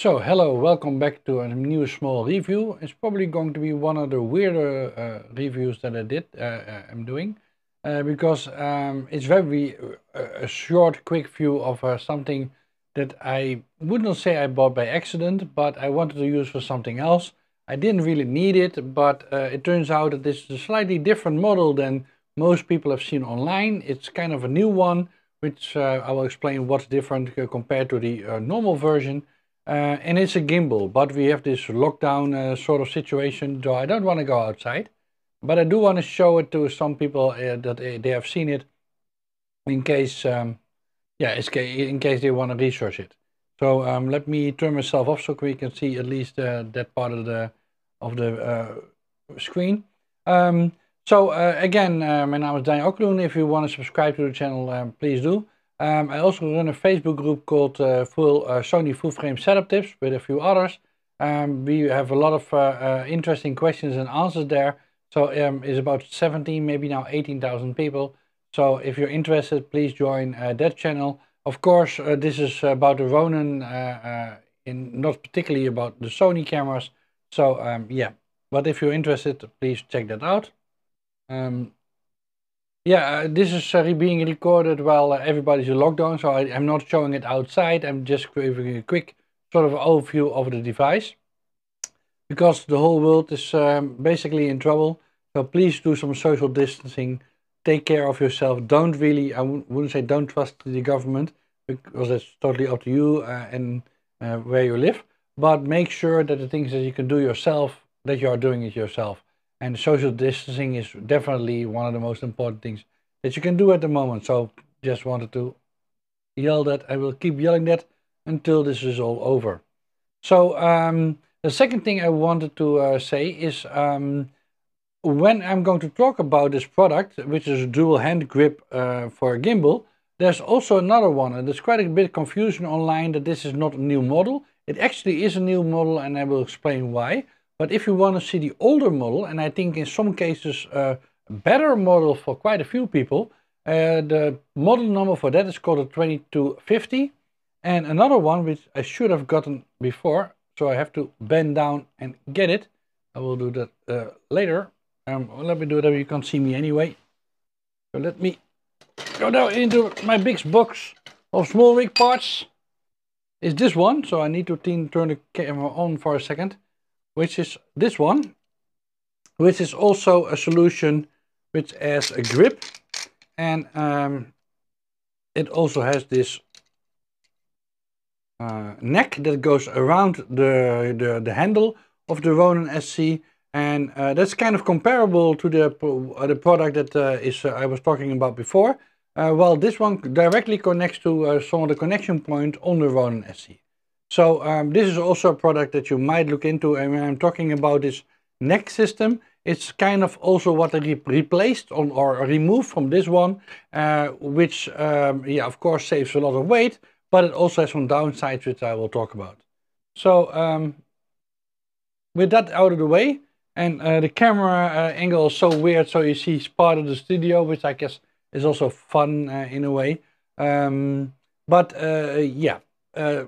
So hello, welcome back to a new small review. It's probably going to be one of the weirder uh, reviews that I did, uh, I'm uh, doing, uh, because um, it's very uh, a short, quick view of uh, something that I would not say I bought by accident, but I wanted to use for something else. I didn't really need it, but it turns out that this is a slightly different model than most people have seen online. It's kind of a new one, which I will explain what's different compared to the normal version. Uh, and it's a gimbal, but we have this lockdown uh, sort of situation, so I don't want to go outside. But I do want to show it to some people uh, that they have seen it in case, um, yeah, in case they want to research it. So um, let me turn myself off so we can see at least uh, that part of the of the uh, screen. Um, so uh, again, my name is Daniel Okloon. If you want to subscribe to the channel, um, please do. Um, I also run a Facebook group called uh, full, uh, Sony Full Frame Setup Tips with a few others. Um, we have a lot of uh, interesting questions and answers there. So um, it's about 17, maybe now 18,000 people. So if you're interested, please join that channel. Of course, this is about the Ronin, in not particularly about the Sony cameras. So yeah, but if you're interested, please check that out. Um, yeah, uh, this is uh, being recorded while uh, everybody's in lockdown, so I, am not showing it outside. I'm just giving a quick sort of overview of the device because the whole world is um, basically in trouble. So please do some social distancing. Take care of yourself. Don't really, I w wouldn't say don't trust the government because it's totally up to you uh, and uh, where you live. But make sure that the things that you can do yourself, that you are doing it yourself. And social distancing is definitely one of the most important things that you can do at the moment. So just wanted to yell that. I will keep yelling that until this is all over. So um, the second thing I wanted to uh, say is um, when I'm going to talk about this product, which is a dual hand grip uh, for a gimbal, there's also another one, and there's quite a bit of confusion online that this is not a new model. It actually is a new model, and I will explain why. But if you want to see the older model, and I think in some cases a better model for quite a few people, uh, the model number for that is called a 2250. And another one, which I should have gotten before, so I have to bend down and get it. I will do that uh, later. Um, let me do that, you can't see me anyway. So let me go now into my big box of small rig parts. Is this one, so I need to turn the camera on for a second which is this one, which is also a solution which has a grip and um, it also has this uh, neck that goes around the, the, the, handle of the Ronin SC and uh, that's kind of comparable to the, uh, the product that uh, is uh, I was talking about before uh, while this one directly connects to some of the connection point on the Ronin SC. So um, this is also a product that you might look into. And when I'm talking about this neck system, it's kind of also what they re replaced on or removed from this one, uh, which um, yeah, of course saves a lot of weight, but it also has some downsides which I will talk about. So um, with that out of the way, and uh, the camera uh, angle is so weird, so you see part of the studio, which I guess is also fun uh, in a way. Um, but uh, yeah, uh,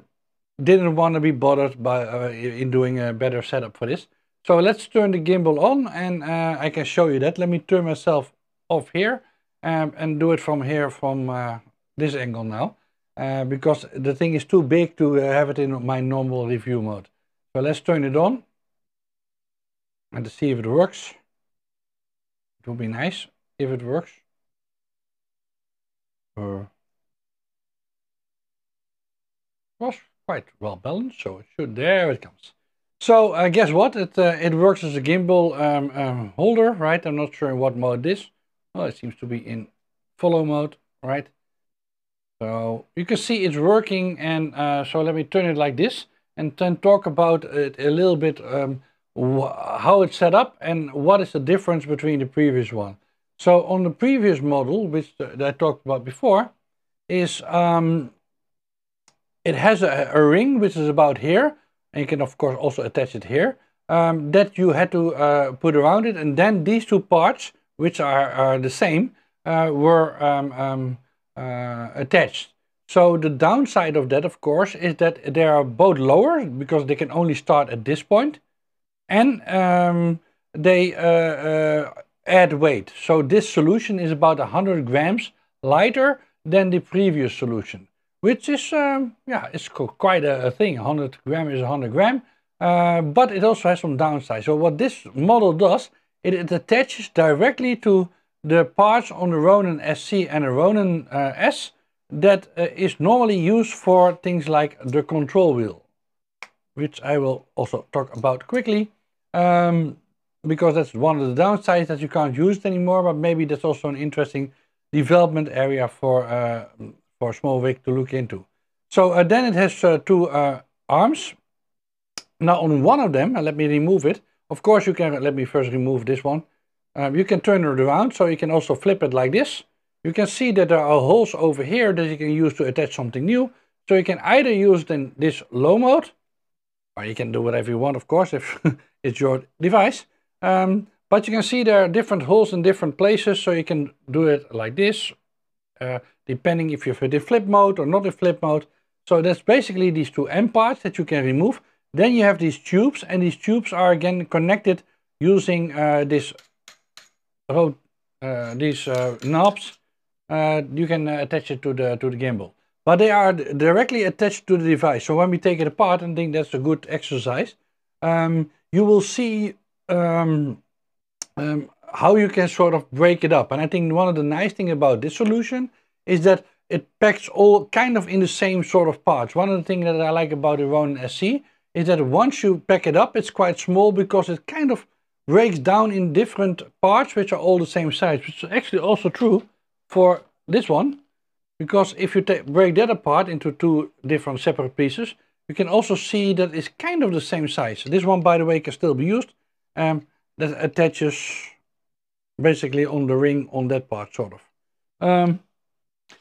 didn't want to be bothered by uh, in doing a better setup for this. So let's turn the gimbal on and uh, I can show you that. Let me turn myself off here um, and do it from here from uh, this angle now. Uh, because the thing is too big to uh, have it in my normal review mode. So let's turn it on and see if it works. It would be nice if it works. Or quite well balanced, so it should, there it comes. So uh, guess what, it, uh, it works as a gimbal um, um, holder, right? I'm not sure in what mode it is. Well, it seems to be in follow mode, right? So you can see it's working and uh, so let me turn it like this and then talk about it a little bit um, how it's set up and what is the difference between the previous one. So on the previous model, which uh, I talked about before, is um, it has a, a, ring which is about here and you can of course also attach it here um, that you had to uh, put around it and then these two parts which are, are the same uh, were um, um uh, attached so the downside of that of course is that they are both lower because they can only start at this point and um, they uh, uh, add weight so this solution is about 100 grams lighter than the previous solution which is, um, yeah, it's quite a, thing. 100 gram is 100 gram, uh, but it also has some downside. So what this model does, it, it, attaches directly to the parts on the Ronin SC and the Ronin uh, S that uh, is normally used for things like the control wheel, which I will also talk about quickly. Um, because that's one of the downsides that you can't use it anymore, but maybe that's also an interesting development area for uh, for Smolvik to look into. So uh, then it has uh, two uh, arms. Now on one of them, and let me remove it. Of course you can, let me first remove this one. Uh, you can turn it around, so you can also flip it like this. You can see that there are holes over here that you can use to attach something new. So you can either use then this low mode, or you can do whatever you want, of course, if it's your device. Um, but you can see there are different holes in different places, so you can do it like this, uh, depending if you've a flip mode or not a flip mode. So that's basically these two end parts that you can remove. Then you have these tubes and these tubes are again connected using uh, this uh, these uh, knobs. Uh, you can attach it to the, to the gimbal. But they are directly attached to the device. So when we take it apart, and I think that's a good exercise, um, you will see um, um, how you can sort of break it up. And I think one of the nice thing about this solution is that it packs all kind of in the same sort of parts. One of the things that I like about the Ronin SC is that once you pack it up, it's quite small because it kind of breaks down in different parts, which are all the same size, which is actually also true for this one. Because if you break that apart into two different separate pieces, you can also see that it's kind of the same size. This one, by the way, can still be used. Um, that attaches basically on the ring on that part, sort of. Um,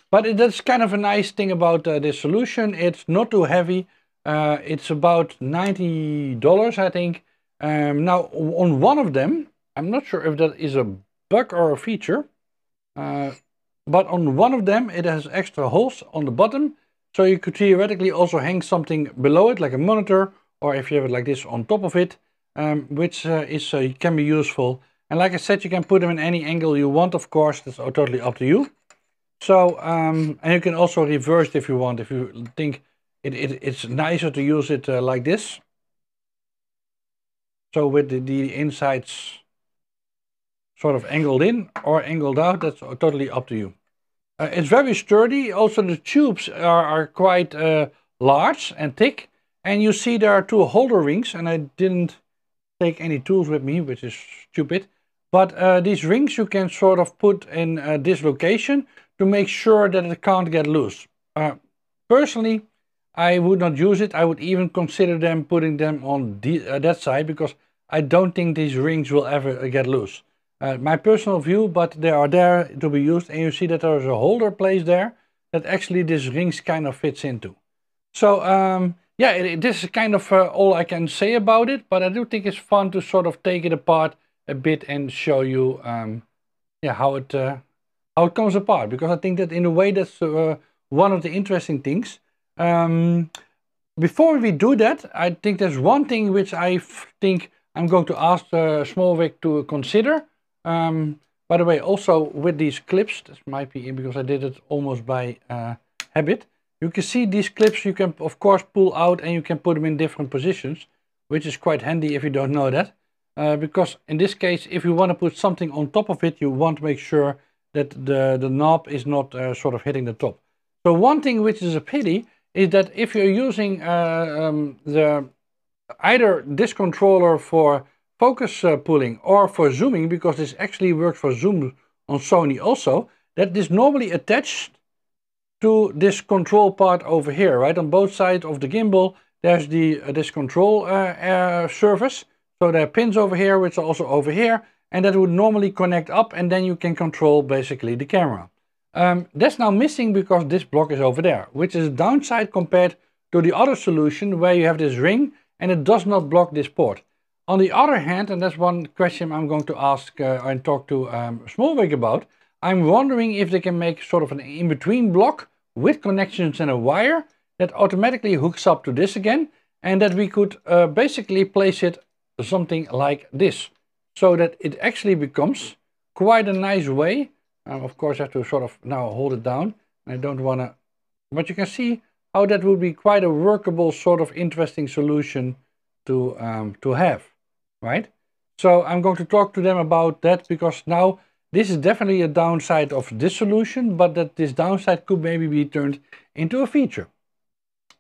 but it, that's kind of a nice thing about uh, this solution. It's not too heavy. Uh, it's about $90, I think. Um, now, on one of them, I'm not sure if that is a bug or a feature, uh, but on one of them, it has extra holes on the bottom. So you could theoretically also hang something below it, like a monitor, or if you have it like this on top of it, um, which uh, is uh, can be useful and like I said, you can put them in any angle you want, of course, that's totally up to you. So, um, and you can also reverse it if you want, if you think it, it it's nicer to use it uh, like this. So with the, the insides sort of angled in or angled out, that's totally up to you. Uh, it's very sturdy. Also, the tubes are, are quite uh, large and thick. And you see there are two holder rings, and I didn't take any tools with me, which is stupid. But uh, these rings you can sort of put in uh, this location to make sure that it can't get loose. Uh, personally, I would not use it. I would even consider them putting them on the, uh, that side because I don't think these rings will ever uh, get loose. Uh, my personal view, but they are there to be used. And you see that there's a holder place there that actually these rings kind of fits into. So um, yeah, it, this is kind of all I can say about it, but I do think it's fun to sort of take it apart a bit and show you um, yeah, how, it, uh, how it comes apart. Because I think that in a way that's uh, one of the interesting things. Um, before we do that, I think there's one thing which I think I'm going to ask uh, Smallwick to consider. Um, by the way, also with these clips, this might be because I did it almost by uh, habit. You can see these clips you can of course pull out and you can put them in different positions, which is quite handy if you don't know that. Uh, because in this case if you want to put something on top of it you want to make sure that the, the knob is not uh, sort of hitting the top. So one thing which is a pity is that if you're using uh, um, the either this controller for focus uh, pulling or for zooming because this actually works for zoom on Sony also that is normally attached to this control part over here, right? On both sides of the gimbal, there's the uh, this control uh, uh, surface, so there are pins over here, which are also over here, and that would normally connect up and then you can control basically the camera. Um, that's now missing because this block is over there, which is a downside compared to the other solution where you have this ring and it does not block this port. On the other hand, and that's one question I'm going to ask uh, and talk to um, about, I'm wondering if they can make sort of an in-between block with connections and a wire that automatically hooks up to this again and that we could uh, basically place it something like this so that it actually becomes quite a nice way um, of course I have to sort of now hold it down I don't want to but you can see how that would be quite a workable sort of interesting solution to um, to have right so I'm going to talk to them about that because now this is definitely a downside of this solution but that this downside could maybe be turned into a feature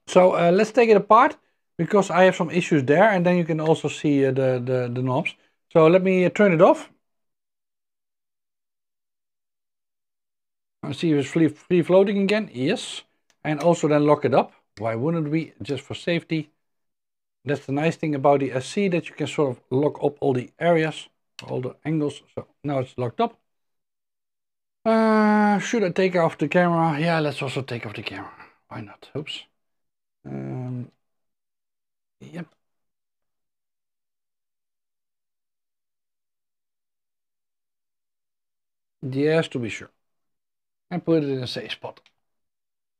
so uh, let's take it apart because I have some issues there and then you can also see uh, the, the, the knobs. So let me uh, turn it off. And see if it's free, free floating again, yes. And also then lock it up. Why wouldn't we, just for safety. That's the nice thing about the SC, that you can sort of lock up all the areas, all the angles. So now it's locked up. Uh, should I take off the camera? Yeah, let's also take off the camera. Why not? Oops. Um, Yes, to be sure. And put it in a safe spot.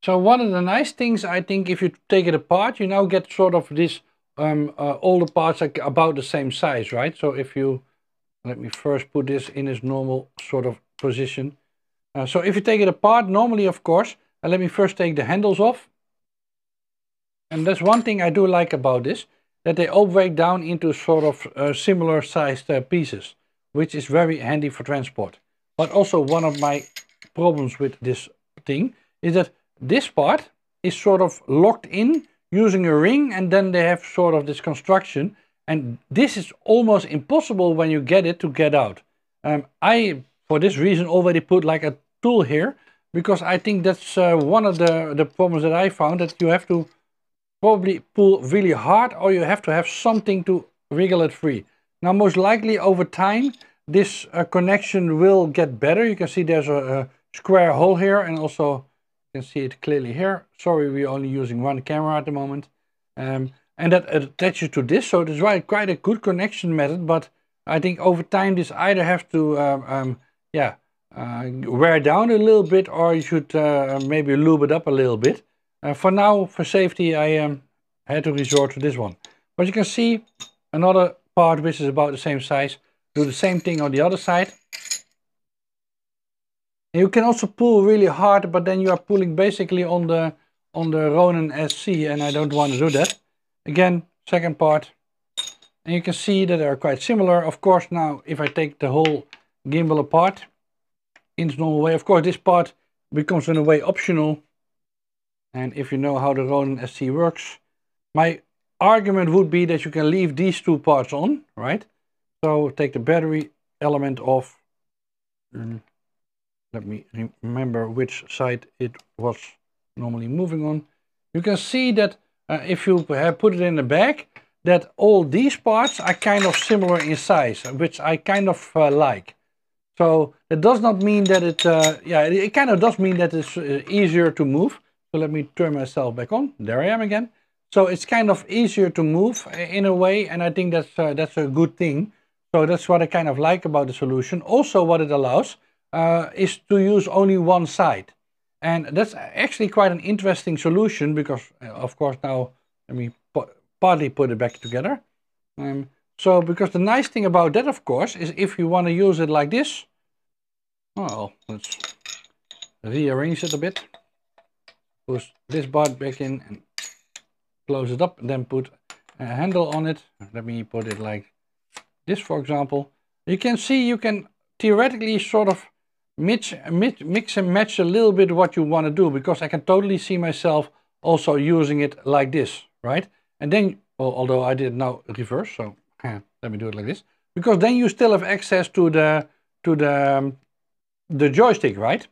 So one of the nice things, I think, if you take it apart, you now get sort of this, um, uh, all the parts are about the same size, right? So if you, let me first put this in its normal sort of position. Uh, so if you take it apart, normally, of course, uh, let me first take the handles off. And that's one thing I do like about this, that they all break down into sort of uh, similar sized uh, pieces, which is very handy for transport. But also one of my problems with this thing is that this part is sort of locked in using a ring and then they have sort of this construction and this is almost impossible when you get it to get out. Um, I, for this reason, already put like a tool here because I think that's uh, one of the, the problems that I found that you have to probably pull really hard or you have to have something to wriggle it free. Now most likely over time this uh, connection will get better. You can see there's a, a, square hole here and also you can see it clearly here. Sorry, we're only using one camera at the moment. Um, and that attaches to this, so it's quite a good connection method, but I think over time this either have to um, um, yeah, uh, wear down a little bit or you should uh, maybe lube it up a little bit. Uh, for now, for safety, I um, had to resort to this one. But you can see another part which is about the same size do the same thing on the other side. And you can also pull really hard, but then you are pulling basically on the on the Ronin SC, and I don't want to do that. Again, second part. And you can see that they are quite similar. Of course, now if I take the whole gimbal apart in the normal way, of course this part becomes in a way optional. And if you know how the Ronin SC works, my argument would be that you can leave these two parts on, right? So take the battery element off. And mm. let me remember which side it was normally moving on. You can see that uh, if you put it in the back, that all these parts are kind of similar in size, which I kind of uh, like. So it does not mean that it, uh, yeah, it kind of does mean that it's uh, easier to move. So let me turn myself back on. There I am again. So it's kind of easier to move uh, in a way, and I think that's uh, that's a good thing. So that's what I kind of like about the solution. Also what it allows uh, is to use only one side. And that's actually quite an interesting solution because uh, of course now, me mean, partly put it back together. Um, so because the nice thing about that of course is if you want to use it like this, well, let's rearrange it a bit. Push this part back in and close it up, then put a handle on it. Let me put it like this for example, you can see you can theoretically sort of mix, mix, mix and match a little bit what you want to do because I can totally see myself also using it like this, right? And then, well, although I did now reverse, so let me do it like this, because then you still have access to the to the um, the joystick, right?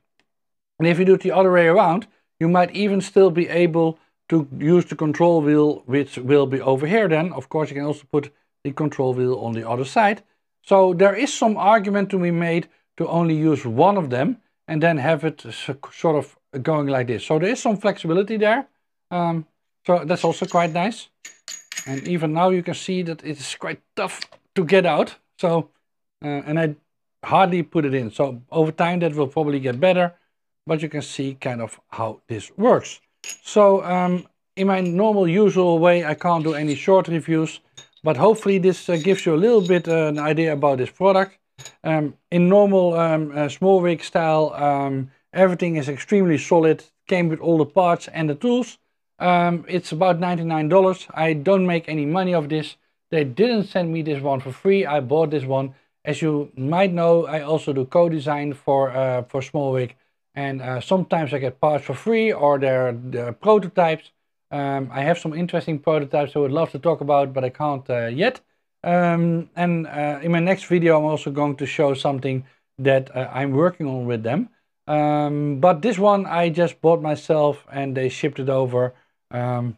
And if you do it the other way around, you might even still be able to use the control wheel, which will be over here then. Of course, you can also put the control wheel on the other side. So there is some argument to be made to only use one of them and then have it sort of going like this. So there is some flexibility there. Um, so that's also quite nice. And even now you can see that it's quite tough to get out. So, uh, and I hardly put it in. So over time that will probably get better, but you can see kind of how this works. So um, in my normal usual way, I can't do any short reviews. But hopefully this uh, gives you a little bit uh, an idea about this product. Um, in normal um, uh, small rig style, um, everything is extremely solid. Came with all the parts and the tools. Um, it's about $99. I don't make any money of this. They didn't send me this one for free. I bought this one. As you might know, I also do co-design for, uh, for small rig. And uh, sometimes I get parts for free or they're, they're prototypes. Um, I have some interesting prototypes I would love to talk about, but I can't uh, yet. Um, and uh, in my next video, I'm also going to show something that uh, I'm working on with them. Um, but this one I just bought myself and they shipped it over. Um,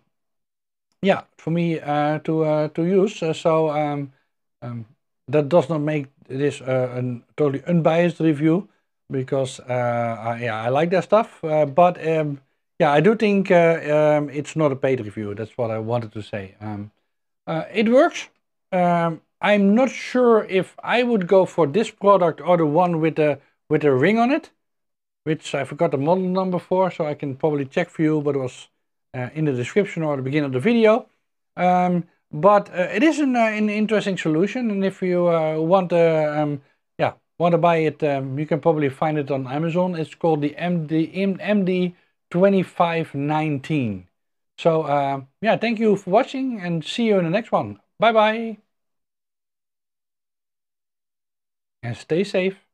yeah, for me uh, to, uh, to use. Uh, so um, um, that does not make this a totally unbiased review because I, yeah, I like their stuff. but yeah, I do think uh, um, it's not a paid review. That's what I wanted to say. Um, uh, it works. Um, I'm not sure if I would go for this product or the one with the with a ring on it, which I forgot the model number for, so I can probably check for you, but it was uh, in the description or the beginning of the video. Um, but uh, it is an, uh, an, interesting solution, and if you uh, want to um, yeah want to buy it, um, you can probably find it on Amazon. It's called the MD MD 2519. So uh, yeah, thank you for watching and see you in the next one. Bye bye. And stay safe.